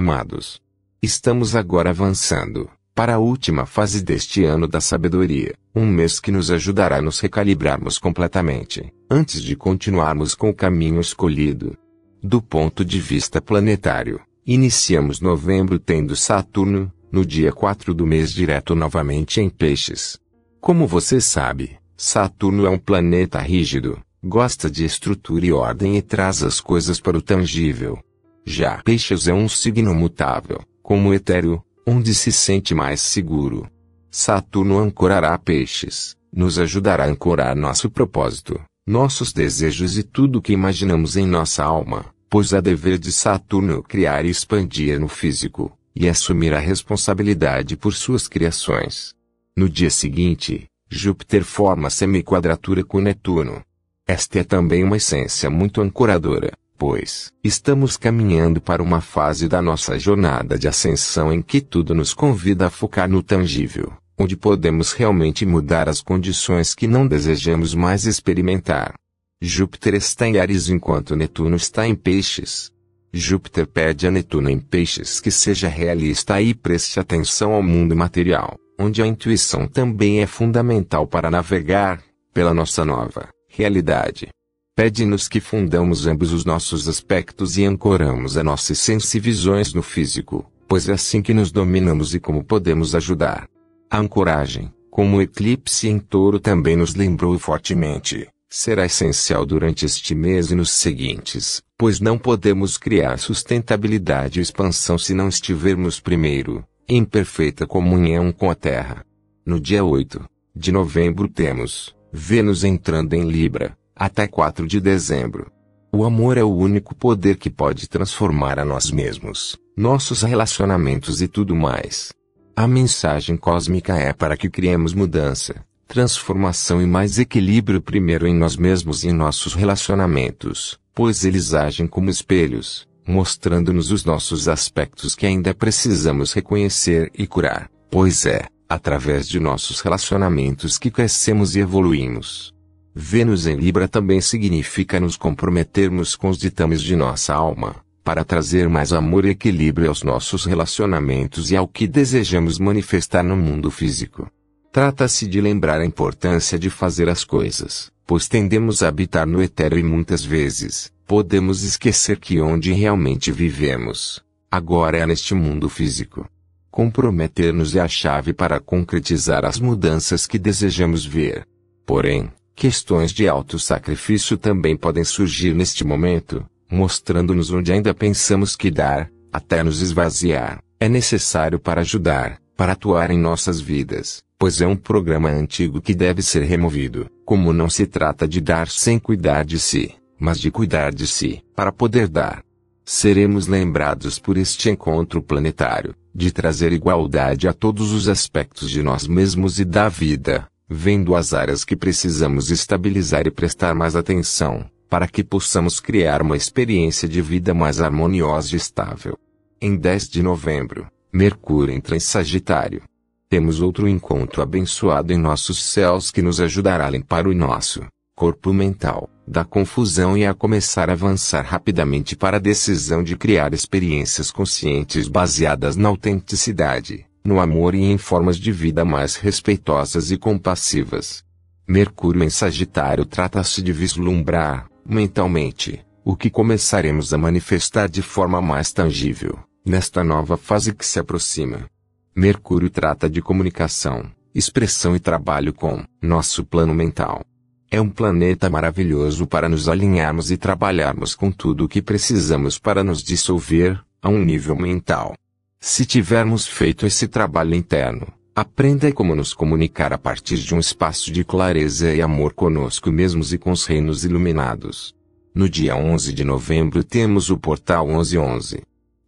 Amados, estamos agora avançando para a última fase deste ano da sabedoria, um mês que nos ajudará a nos recalibrarmos completamente, antes de continuarmos com o caminho escolhido. Do ponto de vista planetário, iniciamos novembro tendo Saturno, no dia 4 do mês direto novamente em Peixes. Como você sabe, Saturno é um planeta rígido, gosta de estrutura e ordem e traz as coisas para o tangível. Já Peixes é um signo mutável, como etéreo, onde se sente mais seguro. Saturno ancorará Peixes, nos ajudará a ancorar nosso propósito, nossos desejos e tudo o que imaginamos em nossa alma, pois é dever de Saturno criar e expandir no físico, e assumir a responsabilidade por suas criações. No dia seguinte, Júpiter forma semiquadratura com Netuno. Esta é também uma essência muito ancoradora, pois, estamos caminhando para uma fase da nossa jornada de ascensão em que tudo nos convida a focar no tangível, onde podemos realmente mudar as condições que não desejamos mais experimentar. Júpiter está em Ares enquanto Netuno está em Peixes. Júpiter pede a Netuno em Peixes que seja realista e preste atenção ao mundo material, onde a intuição também é fundamental para navegar, pela nossa nova realidade pede-nos que fundamos ambos os nossos aspectos e ancoramos a nossa essência e visões no físico, pois é assim que nos dominamos e como podemos ajudar. A ancoragem, como o eclipse em touro também nos lembrou fortemente, será essencial durante este mês e nos seguintes, pois não podemos criar sustentabilidade e expansão se não estivermos primeiro, em perfeita comunhão com a Terra. No dia 8 de novembro temos Vênus entrando em Libra, até 4 de dezembro. O amor é o único poder que pode transformar a nós mesmos, nossos relacionamentos e tudo mais. A mensagem cósmica é para que criemos mudança, transformação e mais equilíbrio primeiro em nós mesmos e em nossos relacionamentos, pois eles agem como espelhos, mostrando-nos os nossos aspectos que ainda precisamos reconhecer e curar, pois é, através de nossos relacionamentos que crescemos e evoluímos. Vênus em Libra também significa nos comprometermos com os ditames de nossa alma, para trazer mais amor e equilíbrio aos nossos relacionamentos e ao que desejamos manifestar no mundo físico. Trata-se de lembrar a importância de fazer as coisas, pois tendemos a habitar no etéreo e muitas vezes, podemos esquecer que onde realmente vivemos, agora é neste mundo físico. Comprometer-nos é a chave para concretizar as mudanças que desejamos ver. Porém, Questões de alto sacrifício também podem surgir neste momento, mostrando-nos onde ainda pensamos que dar, até nos esvaziar, é necessário para ajudar, para atuar em nossas vidas, pois é um programa antigo que deve ser removido, como não se trata de dar sem cuidar de si, mas de cuidar de si, para poder dar. Seremos lembrados por este encontro planetário, de trazer igualdade a todos os aspectos de nós mesmos e da vida vendo as áreas que precisamos estabilizar e prestar mais atenção, para que possamos criar uma experiência de vida mais harmoniosa e estável. Em 10 de novembro, Mercúrio entra em Sagitário. Temos outro encontro abençoado em nossos céus que nos ajudará a limpar o nosso corpo mental da confusão e a começar a avançar rapidamente para a decisão de criar experiências conscientes baseadas na autenticidade no amor e em formas de vida mais respeitosas e compassivas. Mercúrio em Sagitário trata-se de vislumbrar, mentalmente, o que começaremos a manifestar de forma mais tangível, nesta nova fase que se aproxima. Mercúrio trata de comunicação, expressão e trabalho com nosso plano mental. É um planeta maravilhoso para nos alinharmos e trabalharmos com tudo o que precisamos para nos dissolver, a um nível mental. Se tivermos feito esse trabalho interno, aprenda como nos comunicar a partir de um espaço de clareza e amor conosco mesmos e com os reinos iluminados. No dia 11 de novembro temos o Portal 1111.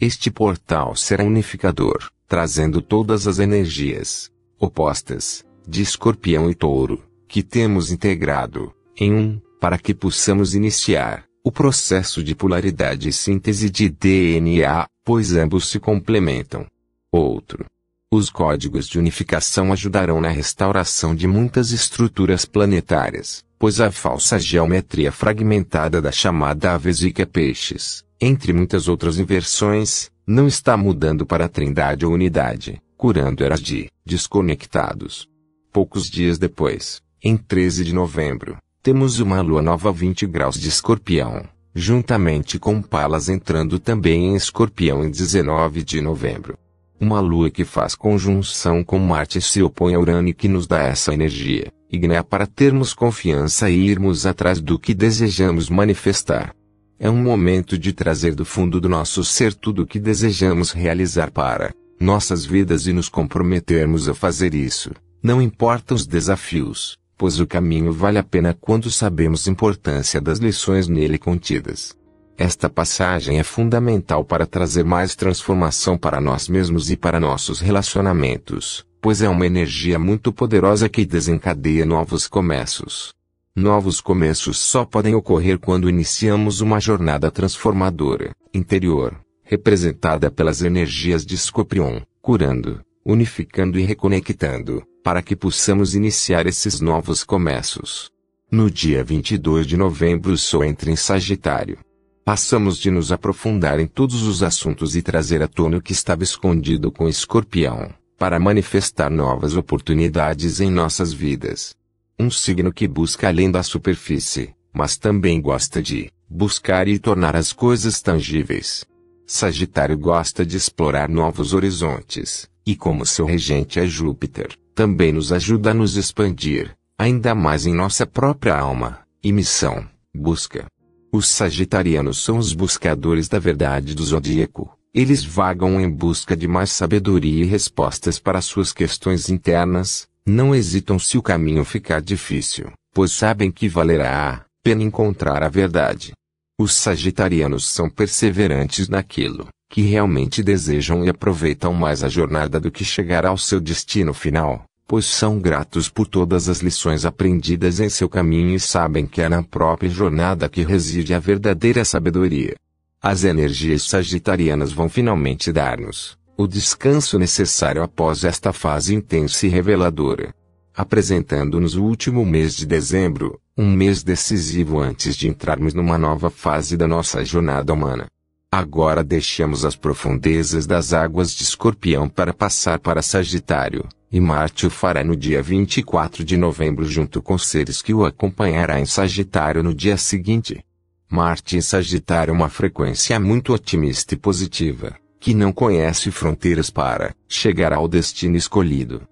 Este portal será unificador, trazendo todas as energias opostas de Escorpião e Touro que temos integrado em um, para que possamos iniciar o processo de polaridade e síntese de DNA, pois ambos se complementam. Outro. Os códigos de unificação ajudarão na restauração de muitas estruturas planetárias, pois a falsa geometria fragmentada da chamada avesica peixes, entre muitas outras inversões, não está mudando para a trindade ou unidade, curando eras de desconectados. Poucos dias depois, em 13 de novembro, temos uma lua nova 20 graus de escorpião, juntamente com Palas entrando também em escorpião em 19 de novembro. Uma lua que faz conjunção com Marte e se opõe a Urano e que nos dá essa energia, ignea para termos confiança e irmos atrás do que desejamos manifestar. É um momento de trazer do fundo do nosso ser tudo o que desejamos realizar para nossas vidas e nos comprometermos a fazer isso, não importa os desafios, pois o caminho vale a pena quando sabemos a importância das lições nele contidas. Esta passagem é fundamental para trazer mais transformação para nós mesmos e para nossos relacionamentos, pois é uma energia muito poderosa que desencadeia novos começos. Novos começos só podem ocorrer quando iniciamos uma jornada transformadora, interior, representada pelas energias de Escorpião, curando, unificando e reconectando, para que possamos iniciar esses novos começos. No dia 22 de novembro o Sol entra em Sagitário. Passamos de nos aprofundar em todos os assuntos e trazer à tona o que estava escondido com Escorpião, para manifestar novas oportunidades em nossas vidas. Um signo que busca além da superfície, mas também gosta de buscar e tornar as coisas tangíveis. Sagitário gosta de explorar novos horizontes, e como seu regente é Júpiter, também nos ajuda a nos expandir, ainda mais em nossa própria alma, e missão, busca. Os sagitarianos são os buscadores da verdade do zodíaco. Eles vagam em busca de mais sabedoria e respostas para suas questões internas, não hesitam se o caminho ficar difícil, pois sabem que valerá a pena encontrar a verdade. Os sagitarianos são perseverantes naquilo que realmente desejam e aproveitam mais a jornada do que chegar ao seu destino final, pois são gratos por todas as lições aprendidas em seu caminho e sabem que é na própria jornada que reside a verdadeira sabedoria. As energias sagitarianas vão finalmente dar-nos o descanso necessário após esta fase intensa e reveladora, apresentando-nos o último mês de dezembro, um mês decisivo antes de entrarmos numa nova fase da nossa jornada humana. Agora deixamos as profundezas das águas de Escorpião para passar para Sagitário, e Marte o fará no dia 24 de novembro junto com seres que o acompanhará em Sagitário no dia seguinte. Marte em Sagitário é uma frequência muito otimista e positiva, que não conhece fronteiras para chegar ao destino escolhido.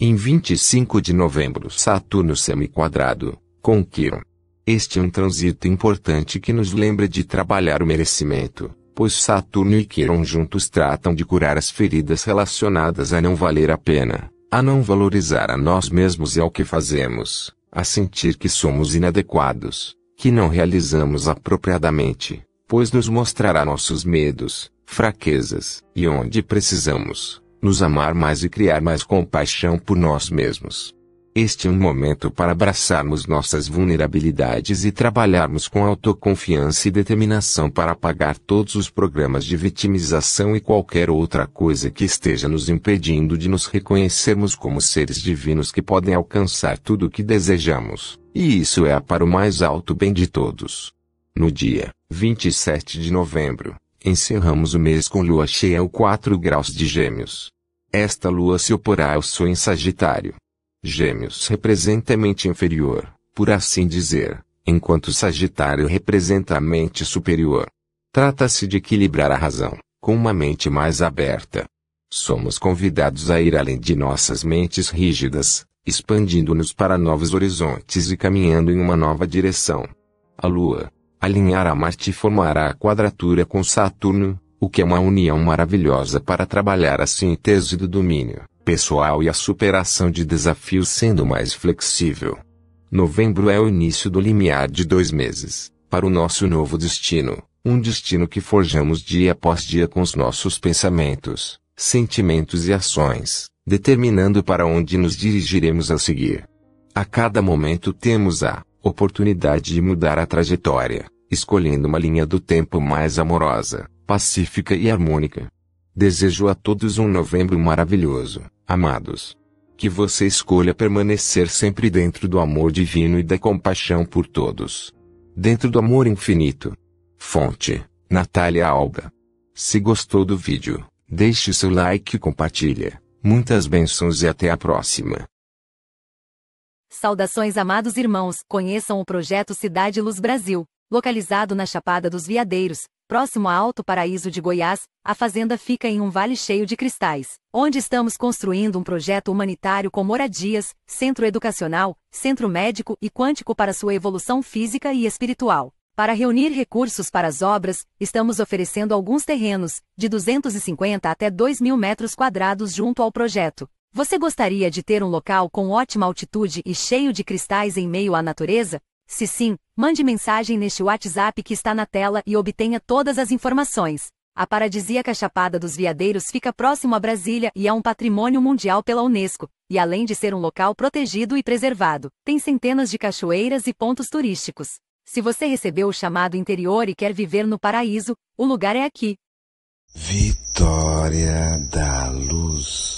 Em 25 de novembro, Saturno semi-quadrado, com Quirón. Este é um trânsito importante que nos lembra de trabalhar o merecimento, pois Saturno e Queiron juntos tratam de curar as feridas relacionadas a não valer a pena, a não valorizar a nós mesmos e ao que fazemos, a sentir que somos inadequados, que não realizamos apropriadamente, pois nos mostrará nossos medos, fraquezas, e onde precisamos, nos amar mais e criar mais compaixão por nós mesmos. Este é um momento para abraçarmos nossas vulnerabilidades e trabalharmos com autoconfiança e determinação para apagar todos os programas de vitimização e qualquer outra coisa que esteja nos impedindo de nos reconhecermos como seres divinos que podem alcançar tudo o que desejamos, e isso é para o mais alto bem de todos. No dia 27 de novembro, encerramos o mês com lua cheia ou 4 graus de gêmeos. Esta lua se oporá ao sol em Sagitário Gêmeos representa a mente inferior, por assim dizer, enquanto Sagitário representa a mente superior. Trata-se de equilibrar a razão, com uma mente mais aberta. Somos convidados a ir além de nossas mentes rígidas, expandindo-nos para novos horizontes e caminhando em uma nova direção. A Lua, alinhar a Marte, formará a quadratura com Saturno, o que é uma união maravilhosa para trabalhar a síntese do domínio pessoal e a superação de desafios sendo mais flexível. Novembro é o início do limiar de dois meses, para o nosso novo destino, um destino que forjamos dia após dia com os nossos pensamentos, sentimentos e ações, determinando para onde nos dirigiremos a seguir. A cada momento temos a oportunidade de mudar a trajetória, escolhendo uma linha do tempo mais amorosa, pacífica e harmônica. Desejo a todos um novembro maravilhoso Amados, que você escolha permanecer sempre dentro do amor divino e da compaixão por todos. Dentro do amor infinito. Fonte: Natália Alba. Se gostou do vídeo, deixe seu like e compartilha. Muitas bênçãos e até a próxima. Saudações, amados irmãos, conheçam o projeto Cidade Luz Brasil, localizado na Chapada dos Veadeiros, próximo a Alto Paraíso de Goiás, a fazenda fica em um vale cheio de cristais, onde estamos construindo um projeto humanitário com moradias, centro educacional, centro médico e quântico para sua evolução física e espiritual. Para reunir recursos para as obras, estamos oferecendo alguns terrenos, de 250 até 2 mil metros quadrados junto ao projeto. Você gostaria de ter um local com ótima altitude e cheio de cristais em meio à natureza? Se sim, Mande mensagem neste WhatsApp que está na tela e obtenha todas as informações. A paradisíaca Chapada dos Veadeiros fica próximo a Brasília e é um patrimônio mundial pela Unesco, e além de ser um local protegido e preservado, tem centenas de cachoeiras e pontos turísticos. Se você recebeu o chamado interior e quer viver no paraíso, o lugar é aqui. Vitória da Luz